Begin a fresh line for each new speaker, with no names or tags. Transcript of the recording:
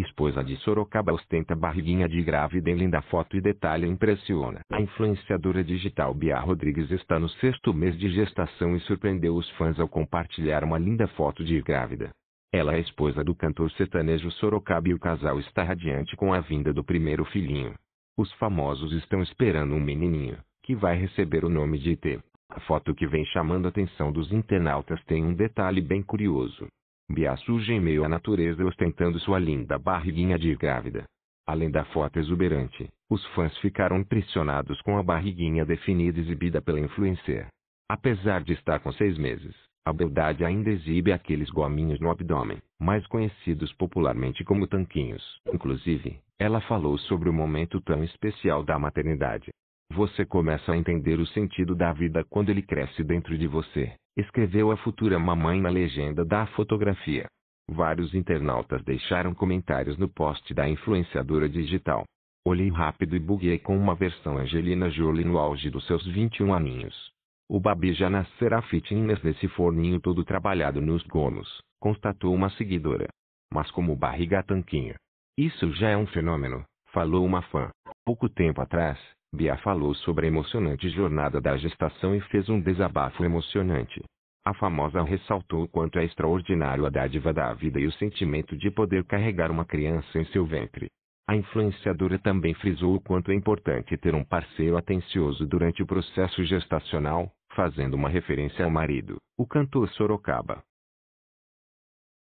Esposa de Sorocaba ostenta barriguinha de grávida em linda foto e detalhe impressiona. A influenciadora digital Bia Rodrigues está no sexto mês de gestação e surpreendeu os fãs ao compartilhar uma linda foto de grávida. Ela é esposa do cantor sertanejo Sorocaba e o casal está radiante com a vinda do primeiro filhinho. Os famosos estão esperando um menininho, que vai receber o nome de T. A foto que vem chamando a atenção dos internautas tem um detalhe bem curioso. Bia surge em meio à natureza ostentando sua linda barriguinha de grávida. Além da foto exuberante, os fãs ficaram impressionados com a barriguinha definida exibida pela influencer. Apesar de estar com seis meses, a beldade ainda exibe aqueles gominhos no abdômen, mais conhecidos popularmente como tanquinhos. Inclusive, ela falou sobre o momento tão especial da maternidade, você começa a entender o sentido da vida quando ele cresce dentro de você, escreveu a futura mamãe na legenda da fotografia. Vários internautas deixaram comentários no post da influenciadora digital. Olhei rápido e buguei com uma versão Angelina Jolie no auge dos seus 21 aninhos. O Babi já nascerá fitness nesse forninho todo trabalhado nos gomos, constatou uma seguidora. Mas como barriga tanquinho. Isso já é um fenômeno, falou uma fã. Pouco tempo atrás, Bia falou sobre a emocionante jornada da gestação e fez um desabafo emocionante. A famosa ressaltou o quanto é extraordinário a dádiva da vida e o sentimento de poder carregar uma criança em seu ventre. A influenciadora também frisou o quanto é importante ter um parceiro atencioso durante o processo gestacional, fazendo uma referência ao marido, o cantor Sorocaba.